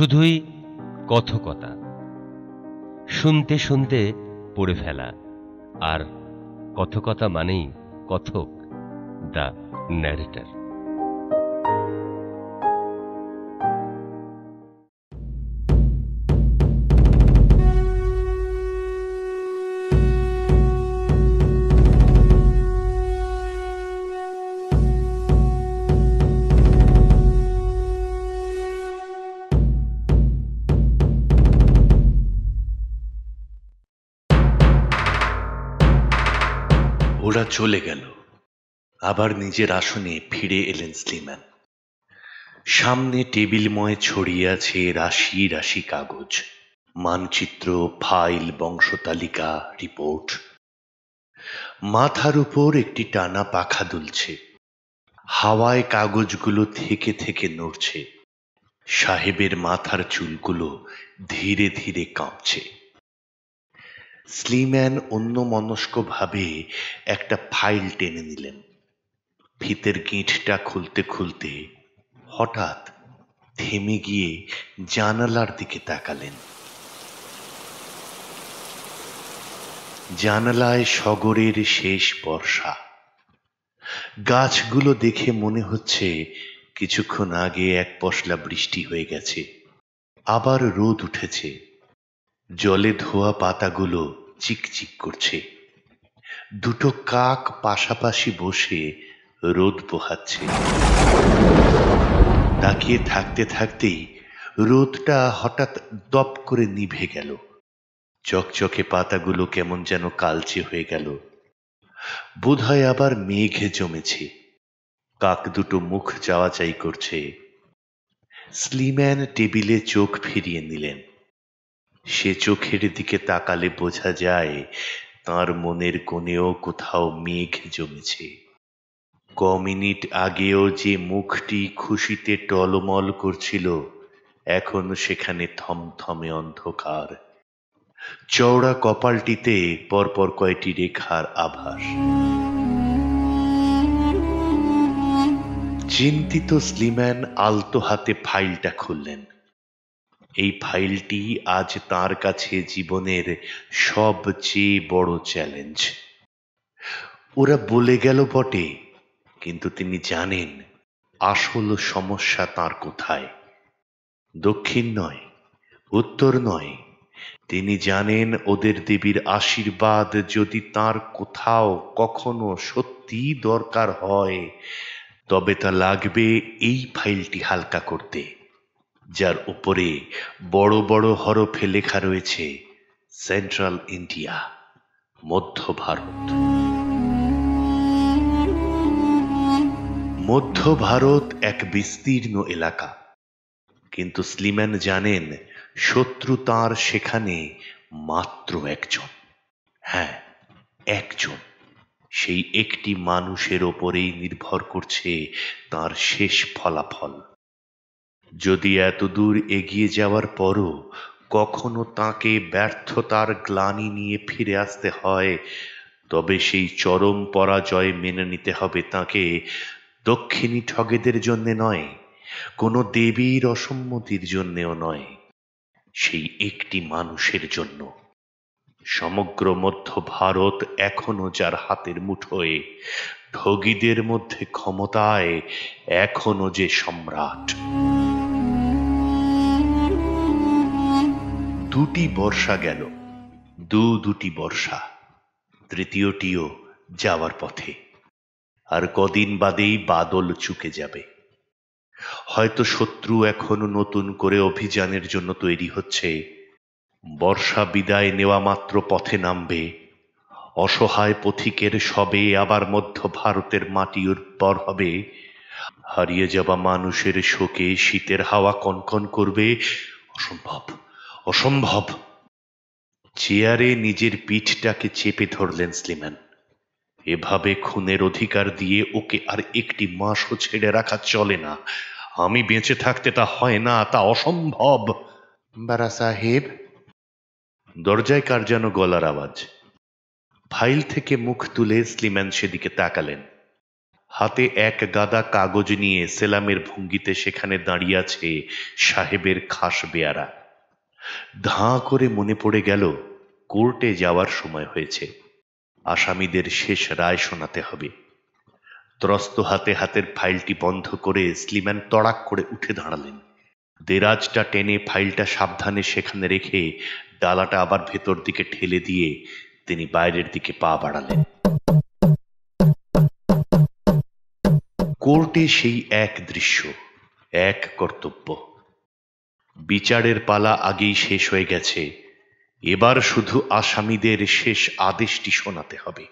শুধুই কথকতা শুনতে শুনতে পড়ে ফেলা আর কথকতা মানেই কথক দ্য ন্যারেটার ওরা চলে গেল আবার নিজের আসনে ফিরে এলেন স্লিম্যান সামনে টেবিলময় ছড়িয়ে আছে রাশি রাশি কাগজ মানচিত্র ফাইল বংশতালিকা রিপোর্ট মাথার উপর একটি টানা পাখা দুলছে হাওয়ায় কাগজগুলো থেকে থেকে নড়ছে সাহেবের মাথার চুলগুলো ধীরে ধীরে কাঁপছে স্লিম্যান অন্যমনস্কভাবে একটা ফাইল টেনে নিলেন ফিতের গিঁটটা খুলতে খুলতে হঠাৎ থেমে গিয়ে জানালার দিকে তাকালেন জানালায় সগরের শেষ বর্ষা গাছগুলো দেখে মনে হচ্ছে কিছুক্ষণ আগে এক পশলা বৃষ্টি হয়ে গেছে আবার রোদ উঠেছে জলে ধোয়া পাতাগুলো চিকচিক করছে দুটো কাক পাশাপাশি বসে রোদ পোহাচ্ছে তাকিয়ে থাকতে থাকতেই রোদটা হঠাৎ দপ করে নিভে গেল চকচকে পাতাগুলো কেমন যেন কালচে হয়ে গেল হয় আবার মেঘে জমেছে কাক দুটো মুখ যাওয়া যাই করছে স্লিম্যান টেবিলে চোখ ফিরিয়ে নিলেন সে চোখের দিকে তাকালে বোঝা যায় তাঁর মনের কোণেও কোথাও মেঘ জমেছে ক মিনিট আগেও যে মুখটি খুশিতে টলমল করছিল এখন সেখানে থমথমে অন্ধকার চওড়া কপালটিতে পরপর কয়টি রেখার আভাস চিন্তিত স্লিম্যান আলতো হাতে ফাইলটা খুললেন এই ফাইলটি আজ তার কাছে জীবনের সবচেয়ে বড় চ্যালেঞ্জ ওরা বলে গেল বটে কিন্তু তিনি জানেন আসল সমস্যা তার কোথায় দক্ষিণ নয় উত্তর নয় তিনি জানেন ওদের দেবীর আশীর্বাদ যদি তার কোথাও কখনো সত্যি দরকার হয় তবে তা লাগবে এই ফাইলটি হালকা করতে যার উপরে বড় বড় হরফে লেখা রয়েছে সেন্ট্রাল ইন্ডিয়া মধ্য ভারত মধ্য ভারত এক বিস্তীর্ণ এলাকা কিন্তু স্লিম্যান জানেন শত্রু তার সেখানে মাত্র একজন হ্যাঁ একজন সেই একটি মানুষের ওপরেই নির্ভর করছে তার শেষ ফলাফল যদি এতদূর এগিয়ে যাওয়ার পরও কখনো তাকে ব্যর্থতার গ্লানি নিয়ে ফিরে আসতে হয় তবে সেই চরম পরাজয় মেনে নিতে হবে তাকে দক্ষিণী ঠগেদের জন্য নয় কোনো দেবীর অসম্মতির জন্যেও নয় সেই একটি মানুষের জন্য সমগ্র মধ্য ভারত এখনো যার হাতের মুঠোয় ঠগীদের মধ্যে ক্ষমতায় এখনো যে সম্রাট দুটি বর্ষা গেল দু দুটি বর্ষা তৃতীয়টিও যাওয়ার পথে আর কদিন বাদেই বাদল চুকে যাবে হয়তো শত্রু এখনো নতুন করে অভিযানের জন্য তৈরি হচ্ছে বর্ষা বিদায় নেওয়া মাত্র পথে নামবে অসহায় পথিকের সবে আবার মধ্য ভারতের মাটি উর্বর হবে হারিয়ে যাওয়া মানুষের শোকে শীতের হাওয়া কনকন করবে অসম্ভব অসম্ভব চেয়ারে নিজের পিঠটাকে চেপে ধরলেন স্লিম্যান এভাবে খুনের অধিকার দিয়ে ওকে আর একটি মাসও ছেড়ে রাখা চলে না আমি বেঁচে থাকতে তা হয় না তা অসম্ভব বারা সাহেব দরজায় কার যেন গলার আওয়াজ ফাইল থেকে মুখ তুলে স্লিম্যান সেদিকে তাকালেন হাতে এক গাদা কাগজ নিয়ে সেলামের ভঙ্গিতে সেখানে দাঁড়িয়ে আছে সাহেবের খাস বেয়ারা ধাঁ করে মনে পড়ে গেল কোর্টে যাওয়ার সময় হয়েছে আসামিদের শেষ রায় শোনাতে হবে ত্রস্ত হাতে হাতের ফাইলটি বন্ধ করে স্লিম্যান তড়াক করে উঠে দাঁড়ালেন দেরাজটা টেনে ফাইলটা সাবধানে সেখানে রেখে ডালাটা আবার ভেতর দিকে ঠেলে দিয়ে তিনি বাইরের দিকে পা বাড়ালেন কোর্টে সেই এক দৃশ্য এক কর্তব্য বিচারের পালা আগেই শেষ হয়ে গেছে এবার শুধু আসামিদের শেষ আদেশটি শোনাতে হবে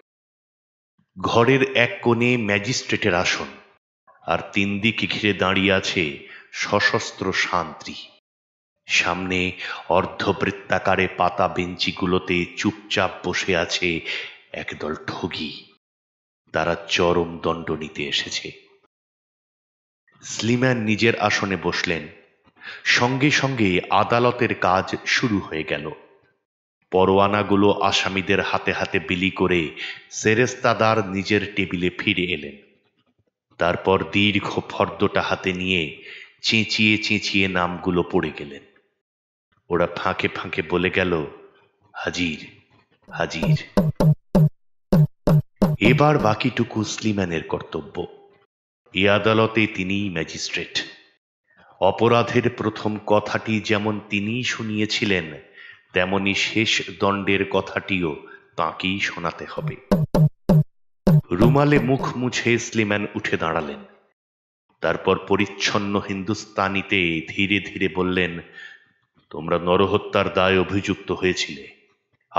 ঘরের এক কোণে ম্যাজিস্ট্রেটের আসন আর তিন দিক ঘিরে দাঁড়িয়ে আছে সশস্ত্র শান্তি সামনে অর্ধবৃত্তাকারে পাতা বেঞ্চিগুলোতে চুপচাপ বসে আছে একদল ঠগি তারা চরম দণ্ড নিতে এসেছে স্লিম্যান নিজের আসনে বসলেন সঙ্গে সঙ্গে আদালতের কাজ শুরু হয়ে গেল পরোয়ানাগুলো আসামিদের হাতে হাতে বিলি করে সেরেস্তাদার নিজের টেবিলে ফিরে এলেন তারপর দীর্ঘ ফর্দটা হাতে নিয়ে চেঁচিয়ে চেঁচিয়ে নামগুলো পড়ে গেলেন ওরা ফাঁকে ফাঁকে বলে গেল হাজির হাজির এবার বাকিটুকু স্লিম্যানের কর্তব্য এ আদালতে তিনিই ম্যাজিস্ট্রেট অপরাধের প্রথম কথাটি যেমন তিনি শুনিয়েছিলেন তেমনি শেষ দণ্ডের কথাটিও তাঁকেই শোনাতে হবে রুমালে মুখ মুছে স্লিম্যান উঠে দাঁড়ালেন তারপর পরিচ্ছন্ন হিন্দুস্তানিতে ধীরে ধীরে বললেন তোমরা নরহত্যার দায় অভিযুক্ত হয়েছিলে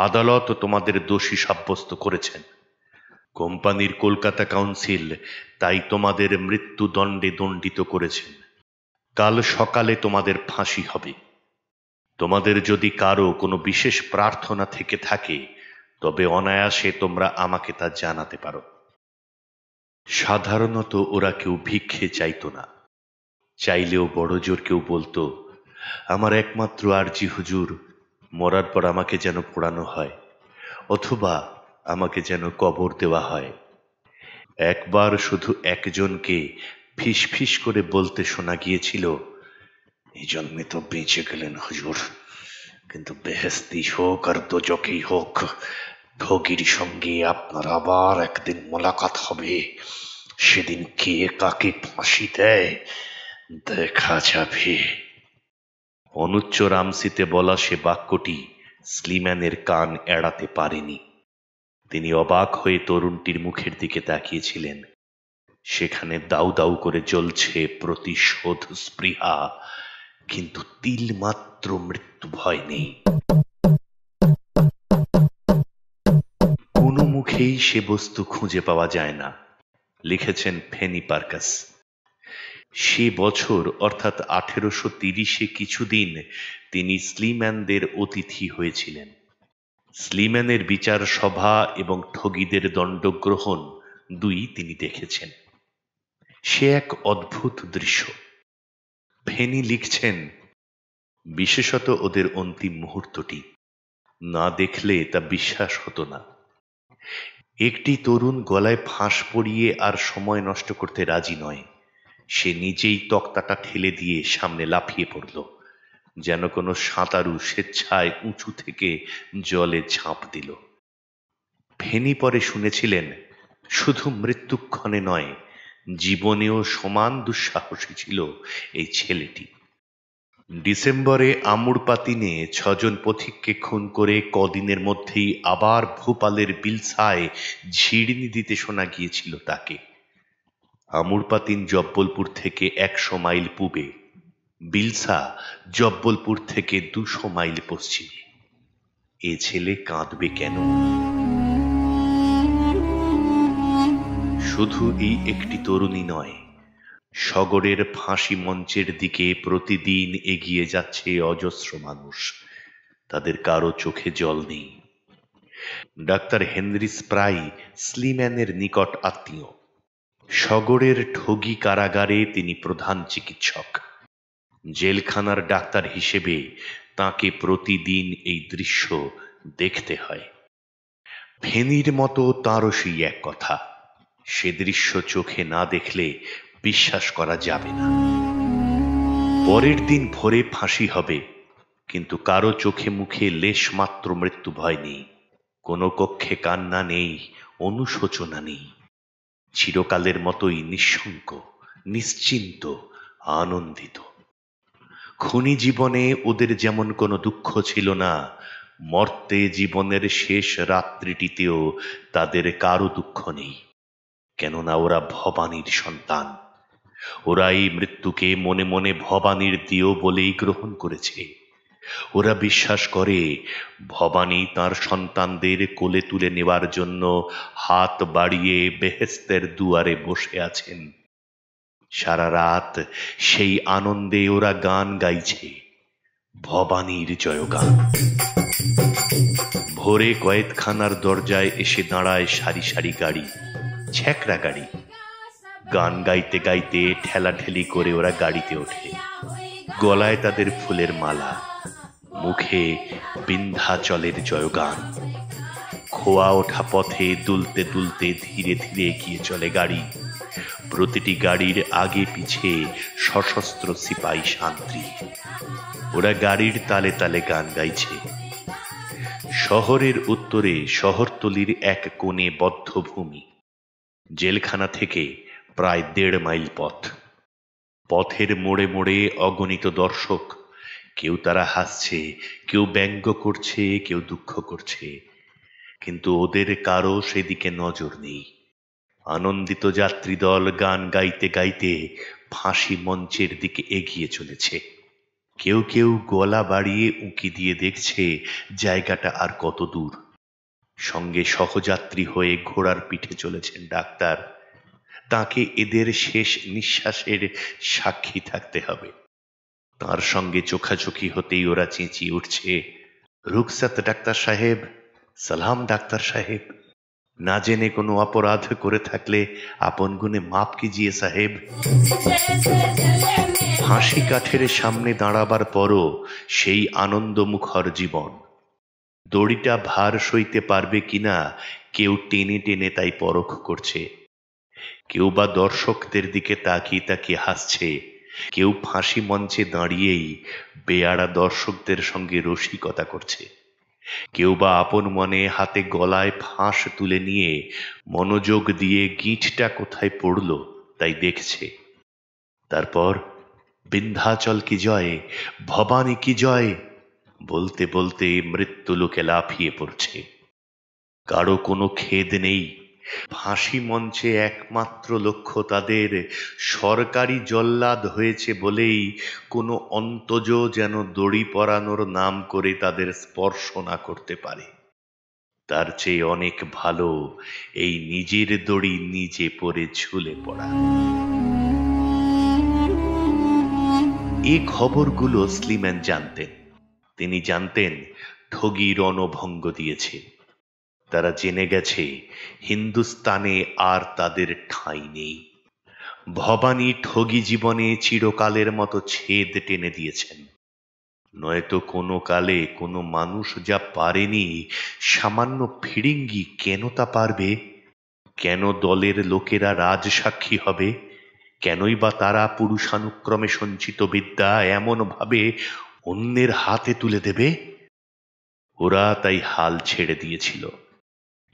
আদালত তোমাদের দোষী সাব্যস্ত করেছেন কোম্পানির কলকাতা কাউন্সিল তাই তোমাদের মৃত্যুদণ্ডে দণ্ডিত করেছেন কাল সকালে তোমাদের ফাঁসি হবে তোমাদের যদি কারো কোনো বিশেষ প্রার্থনা থেকে থাকে তবে অনায়াসে তোমরা আমাকে তা জানাতে পারো সাধারণত ওরা কেউ ভিক্ষে চাইত না চাইলেও বড় জোর কেউ বলতো আমার একমাত্র আরজি হুজুর মরার পর আমাকে যেন পোড়ানো হয় অথবা আমাকে যেন কবর দেওয়া হয় একবার শুধু একজনকে ফিস ফিস করে বলতে শোনা গিয়েছিল এই জন্মে তো বেঁচে গেলেন হুজুর কিন্তু বেহেস্তি হোক আর দোজকেই হোক ভোগীর সঙ্গে আপনার আবার একদিন মোলাকাত হবে সেদিন কে কাকে ফাঁসি দেয় দেখা যাবে অনুচ্চ রামসিতে বলা সে বাক্যটি স্লিম্যানের কান এড়াতে পারেনি তিনি অবাক হয়ে তরুণটির মুখের দিকে তাকিয়েছিলেন সেখানে দাউ দাউ করে জ্বলছে প্রতিশোধ স্পৃহা কিন্তু তিল মাত্র মৃত্যু ভয় নেই কোনো মুখেই সে বস্তু খুঁজে পাওয়া যায় না লিখেছেন ফেনি পার্কাস সে বছর অর্থাৎ আঠেরোশো তিরিশে কিছুদিন তিনি স্লিম্যানদের অতিথি হয়েছিলেন স্লিম্যানের বিচার সভা এবং ঠগিদের দণ্ডগ্রহণ দুই তিনি দেখেছেন সে এক অদ্ভুত দৃশ্য ফেনি লিখছেন বিশেষত ওদের অন্তিম মুহূর্তটি না দেখলে তা বিশ্বাস হতো না একটি তরুণ গলায় ফাঁস পড়িয়ে আর সময় নষ্ট করতে রাজি নয় সে নিজেই তক্তাটা ঠেলে দিয়ে সামনে লাফিয়ে পড়ল যেন কোনো সাঁতারু স্বেচ্ছায় উঁচু থেকে জলে ঝাঁপ দিল ফেনি পরে শুনেছিলেন শুধু মৃত্যুক্ষণে নয় জীবনেও সমান দুঃসাহসী ছিল এই ছেলেটি ডিসেম্বরে আমুরপাতিনে ছজন পথিককে খুন করে কদিনের মধ্যেই আবার ভোপালের বিলসায় ঝিড়নি দিতে শোনা গিয়েছিল তাকে আমুরপাতিন জব্বলপুর থেকে একশো মাইল পূবে বিলসা জব্বলপুর থেকে দুশো মাইল পশ্চিমে এ ছেলে কাঁদবে কেন শুধু এই একটি তরুণী নয় সগরের ফাঁসি মঞ্চের দিকে প্রতিদিন এগিয়ে যাচ্ছে অজস্র মানুষ তাদের কারো চোখে জল নেই ডাক্তার হেনরি স্প্রাই স্লিম্যানের নিকট আত্মীয় সগরের ঠগি কারাগারে তিনি প্রধান চিকিৎসক জেলখানার ডাক্তার হিসেবে তাকে প্রতিদিন এই দৃশ্য দেখতে হয় ফেনির মতো তারও সেই এক কথা সে দৃশ্য চোখে না দেখলে বিশ্বাস করা যাবে না পরের দিন ভোরে ফাঁসি হবে কিন্তু কারো চোখে মুখে লেশ মাত্র মৃত্যু ভয় নেই কোনো কক্ষে কান্না নেই অনুশোচনা নেই চিরকালের মতোই নিঃশঙ্ক নিশ্চিন্ত আনন্দিত খুনি জীবনে ওদের যেমন কোনো দুঃখ ছিল না মর্তে জীবনের শেষ রাত্রিটিতেও তাদের কারো দুঃখ নেই কেননা ওরা ভবানীর সন্তান ওরা এই মৃত্যুকে মনে মনে ভবানীর দিও বলেই গ্রহণ করেছে ওরা বিশ্বাস করে ভবানী তার সন্তানদের কোলে তুলে নেওয়ার জন্য হাত বাড়িয়ে বেহেস্তের দুয়ারে বসে আছেন সারা রাত সেই আনন্দে ওরা গান গাইছে ভবানীর জয়গান ভোরে কয়েতখানার দরজায় এসে দাঁড়ায় সারি সারি গাড়ি ছেকরা গাড়ি গান গাইতে গাইতে ঠেলাঠেলি করে ওরা গাড়িতে ওঠে গলায় তাদের ফুলের মালা মুখে বিন্ধ্যাচলের জয়গান খোয়া ওঠা পথে দুলতে দুলতে ধীরে ধীরে এগিয়ে চলে গাড়ি প্রতিটি গাড়ির আগে পিছে সশস্ত্র সিপাহী শান্তি ওরা গাড়ির তালে তালে গান গাইছে শহরের উত্তরে শহরতলির এক কোণে বদ্ধভূমি জেলখানা থেকে প্রায় দেড় মাইল পথ পথের মোড়ে মোড়ে অগণিত দর্শক কেউ তারা হাসছে কেউ ব্যঙ্গ করছে কেউ দুঃখ করছে কিন্তু ওদের কারো সেদিকে নজর নেই আনন্দিত যাত্রী দল গান গাইতে গাইতে ফাঁসি মঞ্চের দিকে এগিয়ে চলেছে কেউ কেউ গলা বাড়িয়ে উঁকি দিয়ে দেখছে জায়গাটা আর কত দূর সঙ্গে সহযাত্রী হয়ে ঘোড়ার পিঠে চলেছেন ডাক্তার তাকে এদের শেষ নিঃশ্বাসের সাক্ষী থাকতে হবে তার সঙ্গে চোখাচোখি হতেই ওরা চেঁচিয়ে উঠছে রুকসাত ডাক্তার সাহেব সালাম ডাক্তার সাহেব না জেনে কোনো অপরাধ করে থাকলে আপন গুণে মাপ কিজিয়ে সাহেব হাসি কাঠের সামনে দাঁড়াবার পরও সেই আনন্দ মুখর জীবন দড়িটা ভার সইতে পারবে কিনা কেউ টেনে টেনে তাই পরখ করছে কেউ বা দর্শকদের দিকে তাকিয়ে তাকিয়ে হাসছে কেউ ফাঁসি মঞ্চে দাঁড়িয়েই বেয়ারা দর্শকদের সঙ্গে রসিকতা করছে কেউ বা আপন মনে হাতে গলায় ফাঁস তুলে নিয়ে মনোযোগ দিয়ে গিঁটটা কোথায় পড়ল তাই দেখছে তারপর বিন্ধ্যাচল কি জয় ভবানী কি জয় বলতে বলতে মৃত্যু লোকে লাফিয়ে পড়ছে কারো কোনো খেদ নেই ফাঁসি মঞ্চে একমাত্র লক্ষ্য তাদের সরকারি জল্লাদ হয়েছে বলেই কোনো অন্তজ যেন দড়ি পরানোর নাম করে তাদের স্পর্শ না করতে পারে তার চেয়ে অনেক ভালো এই নিজের দড়ি নিজে পরে ঝুলে পড়া এই খবরগুলো স্লিম্যান জানতেন তিনি জানতেন ঠগি রণভঙ্গ দিয়েছে তারা জেনে গেছে হিন্দুস্তানে আর তাদের ঠাঁই নেই ভবানী ঠগি জীবনে চিরকালের মতো ছেদ টেনে দিয়েছেন নয়তো কোনো কালে কোনো মানুষ যা পারেনি সামান্য ফিরিঙ্গি কেন তা পারবে কেন দলের লোকেরা রাজসাক্ষী হবে কেনই বা তারা পুরুষানুক্রমে সঞ্চিত বিদ্যা এমনভাবে অন্যের হাতে তুলে দেবে ওরা তাই হাল ছেড়ে দিয়েছিল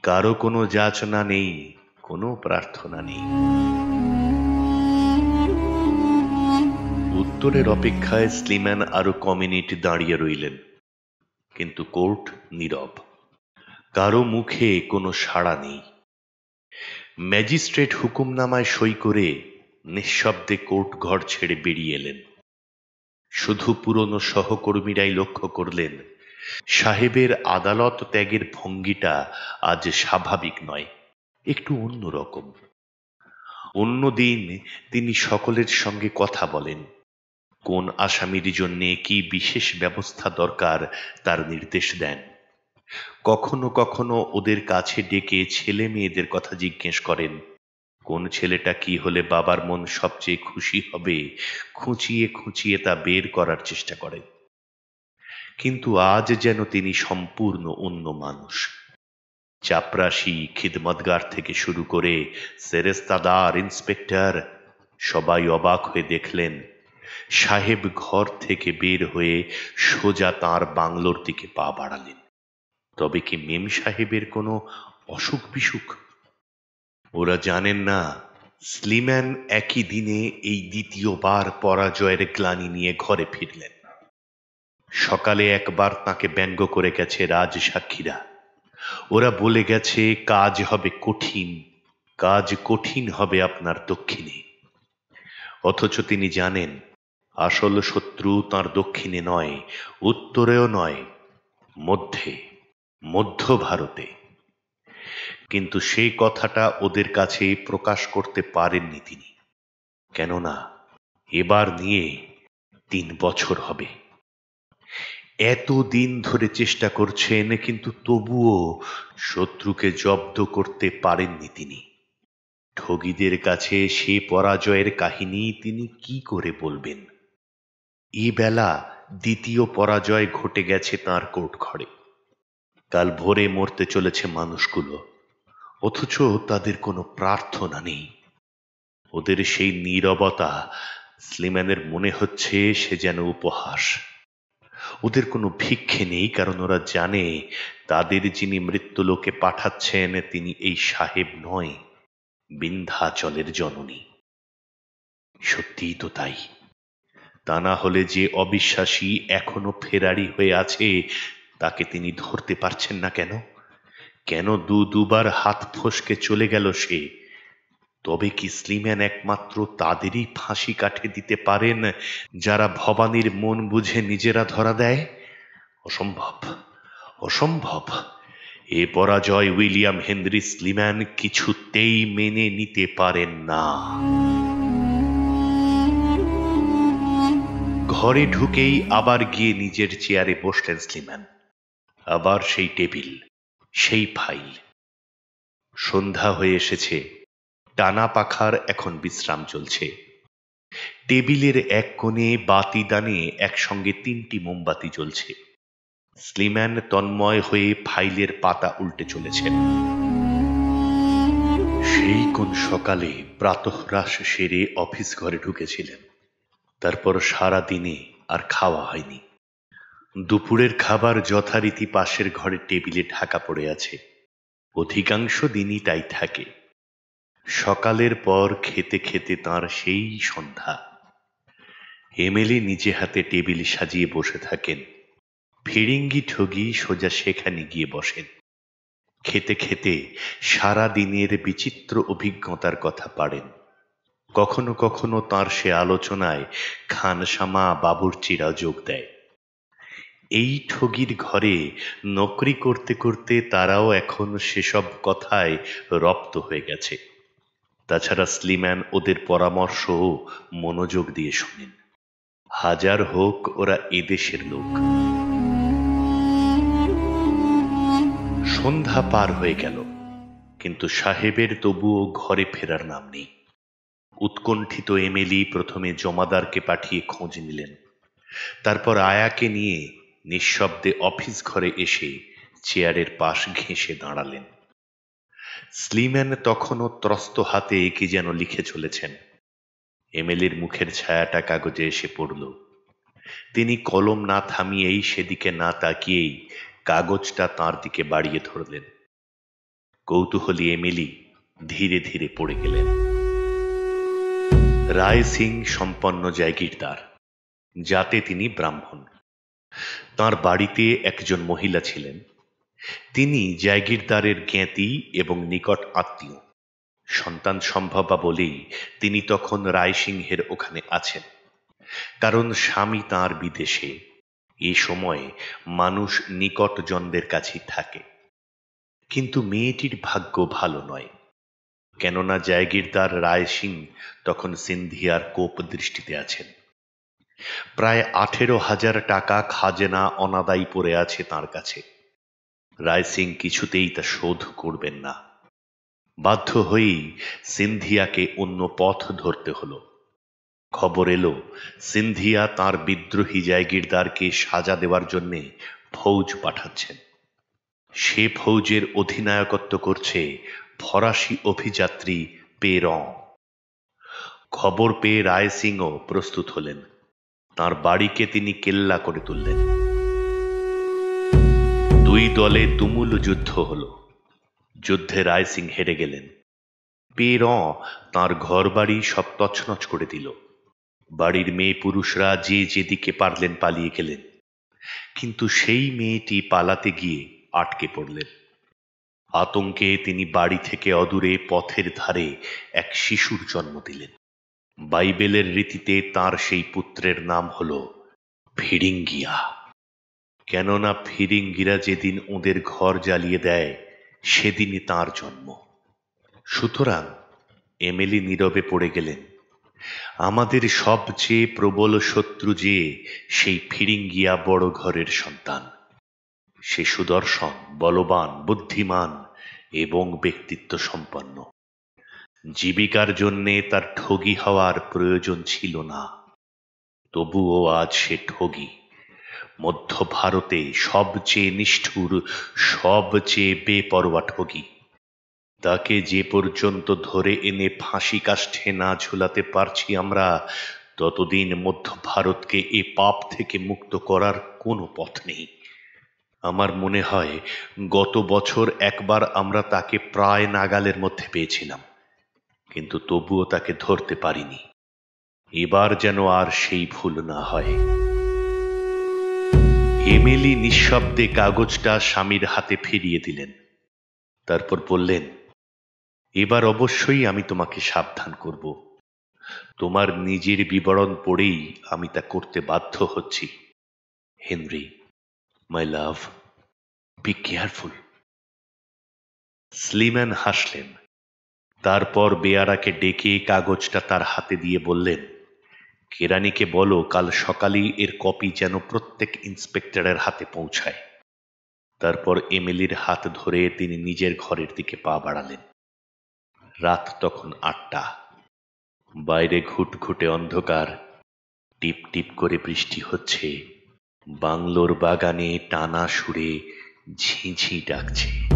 কারো কোনো যাচনা নেই কোনো প্রার্থনা নেই উত্তরের অপেক্ষায় স্লিম্যান আরো কমিউনিটি দাঁড়িয়ে রইলেন কিন্তু কোর্ট নীরব কারো মুখে কোনো সাড়া নেই ম্যাজিস্ট্রেট হুকুমনামায় সই করে নিঃশব্দে কোর্ট ঘর ছেড়ে বেরিয়ে এলেন শুধু পুরনো সহকর্মীরাই লক্ষ্য করলেন সাহেবের আদালত ত্যাগের ভঙ্গিটা আজ স্বাভাবিক নয় একটু অন্যরকম অন্যদিন তিনি সকলের সঙ্গে কথা বলেন কোন আসামির জন্যে কি বিশেষ ব্যবস্থা দরকার তার নির্দেশ দেন কখনো কখনো ওদের কাছে ডেকে ছেলে মেয়েদের কথা জিজ্ঞেস করেন কোন ছেলেটা কি হলে বাবার মন সবচেয়ে খুশি হবে খুঁচিয়ে খুঁচিয়ে তা বের করার চেষ্টা করে কিন্তু আজ যেন তিনি সম্পূর্ণ অন্য মানুষ চাপরাশি খিদমতগার থেকে শুরু করে সেরেস্তাদার ইন্সপেক্টর সবাই অবাক হয়ে দেখলেন সাহেব ঘর থেকে বের হয়ে সোজা তার বাংলোর দিকে পা বাড়ালেন তবে কি মেম সাহেবের কোনো অসুখ বিসুখ ওরা জানেন না স্লিম্যান একই দিনে এই দ্বিতীয়বার পরাজয়ের গ্লানি নিয়ে ঘরে ফিরলেন সকালে একবার তাকে ব্যঙ্গ করে গেছে রাজ সাক্ষীরা ওরা বলে গেছে কাজ হবে কঠিন কাজ কঠিন হবে আপনার দক্ষিণে অথচ তিনি জানেন আসল শত্রু তার দক্ষিণে নয় উত্তরেও নয় মধ্যে মধ্য ভারতে কিন্তু সেই কথাটা ওদের কাছে প্রকাশ করতে পারেননি তিনি কেননা এবার নিয়ে তিন বছর হবে এত দিন ধরে চেষ্টা করছেন কিন্তু তবুও শত্রুকে জব্দ করতে পারেননি তিনি ঠগিদের কাছে সে পরাজয়ের কাহিনী তিনি কি করে বলবেন এ বেলা দ্বিতীয় পরাজয় ঘটে গেছে তার কোর্ট ঘরে কাল ভোরে মরতে চলেছে মানুষগুলো অথচ তাদের কোনো প্রার্থনা নেই ওদের সেই নীরবতা স্লিম্যানের মনে হচ্ছে সে যেন উপহাস ওদের কোনো ভিক্ষে নেই কারণ ওরা জানে তাদের যিনি মৃত্যুলোকে পাঠাচ্ছেন তিনি এই সাহেব নয় বিন্ধ্যাচলের জননী সত্যিই তো তাই তা না হলে যে অবিশ্বাসী এখনো ফেরারি হয়ে আছে তাকে তিনি ধরতে পারছেন না কেন কেন দু দুবার হাত ফসকে চলে গেল সে তবে কি স্লিম্যান একমাত্র তাদেরই ফাঁসি কাঠে দিতে পারেন যারা ভবানীর মন বুঝে নিজেরা ধরা দেয় অসম্ভব অসম্ভব এ পরাজয় উইলিয়াম হেনরি স্লিম্যান কিছুতেই মেনে নিতে পারেন না ঘরে ঢুকেই আবার গিয়ে নিজের চেয়ারে বসলেন স্লিম্যান আবার সেই টেবিল সেই ফাইল সন্ধ্যা হয়ে এসেছে টানা পাখার এখন বিশ্রাম চলছে টেবিলের এক কোণে বাতি দানে একসঙ্গে তিনটি মোমবাতি জ্বলছে স্লিম্যান তন্ময় হয়ে ফাইলের পাতা উল্টে চলেছেন সেই কোন সকালে প্রাতহ্রাস সেরে অফিস ঘরে ঢুকেছিলেন তারপর সারা দিনে আর খাওয়া হয়নি দুপুরের খাবার যথারীতি পাশের ঘরের টেবিলে ঢাকা পড়ে আছে অধিকাংশ দিনই তাই থাকে সকালের পর খেতে খেতে তার সেই সন্ধ্যা এমএলএ নিজে হাতে টেবিল সাজিয়ে বসে থাকেন ফিরিঙ্গি ঠগি সোজা সেখানে গিয়ে বসেন খেতে খেতে সারা দিনের বিচিত্র অভিজ্ঞতার কথা পারেন কখনো কখনো তার সে আলোচনায় খানসামা বাবুর্চিরা যোগ দেয় এই ঠগির ঘরে নকরি করতে করতে তারাও এখন সেসব কথায় রপ্ত হয়ে গেছে তাছাড়া স্লিম্যান ওদের পরামর্শও মনোযোগ দিয়ে শুনেন হাজার হোক ওরা এদেশের লোক সন্ধ্যা পার হয়ে গেল কিন্তু সাহেবের তবুও ঘরে ফেরার নাম নেই উৎকণ্ঠিত এমএলই প্রথমে জমাদারকে পাঠিয়ে খোঁজ নিলেন তারপর আয়াকে নিয়ে নিঃশব্দে অফিস ঘরে এসে চেয়ারের পাশ ঘেঁষে দাঁড়ালেন স্লিম্যান তখনও ত্রস্ত হাতে একে যেন লিখে চলেছেন এর মুখের ছায়াটা কাগজে এসে পড়ল তিনি কলম না থামিয়েই সেদিকে না তাকিয়েই কাগজটা তার দিকে বাড়িয়ে ধরলেন কৌতূহলী এমিলি ধীরে ধীরে পড়ে গেলেন রায় সিং সম্পন্ন জায়গিরদার যাতে তিনি ব্রাহ্মণ তার বাড়িতে একজন মহিলা ছিলেন তিনি জায়গিরদারের জ্ঞাতি এবং নিকট আত্মীয় সন্তান সম্ভব বলেই তিনি তখন রায়সিংহের ওখানে আছেন কারণ স্বামী তাঁর বিদেশে এ সময়ে মানুষ নিকটজনদের কাছে থাকে কিন্তু মেয়েটির ভাগ্য ভালো নয় কেননা জায়গিরদার রায় সিং তখন সিন্ধিয়ার কোপ দৃষ্টিতে আছেন প্রায় আঠেরো হাজার টাকা খাজেনা অনাদায়ী পড়ে আছে তাঁর কাছে রায় সিং কিছুতেই তা শোধ করবেন না বাধ্য হয়েই সিন্ধিয়াকে অন্য পথ ধরতে হলো খবর এলো সিন্ধিয়া তার বিদ্রোহী জায়গিরদারকে সাজা দেওয়ার জন্যে ফৌজ পাঠাচ্ছেন সে ফৌজের অধিনায়কত্ব করছে ফরাসি অভিযাত্রী পেরং খবর পেয়ে রায় সিংও প্রস্তুত হলেন তার বাড়িকে তিনি কেল্লা করে তুললেন দুই দলে তুমুল যুদ্ধ হল যুদ্ধে রায় সিং হেরে গেলেন পের তাঁর ঘর বাড়ি সব তছনছ করে দিল বাড়ির মেয়ে পুরুষরা যে যেদিকে পারলেন পালিয়ে গেলেন কিন্তু সেই মেয়েটি পালাতে গিয়ে আটকে পড়লেন আতঙ্কে তিনি বাড়ি থেকে অদূরে পথের ধারে এক শিশুর জন্ম দিলেন বাইবেলের রীতিতে তার সেই পুত্রের নাম হল ফিরিঙ্গিয়া কেননা ফিরিঙ্গিরা যেদিন ওদের ঘর জ্বালিয়ে দেয় সেদিনই তার জন্ম সুতরাং এমেলি নীরবে পড়ে গেলেন আমাদের সবচেয়ে প্রবল শত্রু যে সেই ফিরিঙ্গিয়া বড় ঘরের সন্তান সে সুদর্শন বলবান বুদ্ধিমান এবং ব্যক্তিত্ব সম্পন্ন জীবিকার জন্যে তার ঠগি হওয়ার প্রয়োজন ছিল না তবুও আজ সে ঠগি মধ্য ভারতে সবচেয়ে নিষ্ঠুর সবচেয়ে বেপরোয়া ঠগি তাকে যে পর্যন্ত ধরে এনে ফাঁসি কাষ্ঠে না ঝুলাতে পারছি আমরা ততদিন মধ্য ভারতকে এ পাপ থেকে মুক্ত করার কোনো পথ নেই আমার মনে হয় গত বছর একবার আমরা তাকে প্রায় নাগালের মধ্যে পেয়েছিলাম কিন্তু তবুও তাকে ধরতে পারিনি এবার যেন আর সেই ভুল না হয় এমেলি নিঃশব্দে কাগজটা স্বামীর হাতে ফিরিয়ে দিলেন তারপর বললেন এবার অবশ্যই আমি তোমাকে সাবধান করব তোমার নিজের বিবরণ পড়েই আমি তা করতে বাধ্য হচ্ছি Henry my love be careful Schliemann হাসলেন তারপর বেয়ারাকে ডেকে কাগজটা তার হাতে দিয়ে বললেন কেরানিকে বলো কাল সকালেই এর কপি যেন প্রত্যেক ইন্সপেক্টরের হাতে পৌঁছায় তারপর এমএলির হাত ধরে তিনি নিজের ঘরের দিকে পা বাড়ালেন রাত তখন আটটা বাইরে ঘুটঘুটে অন্ধকার টিপ টিপ করে বৃষ্টি হচ্ছে বাংলোর বাগানে টানা সুরে ঝিঁঝি ডাকছে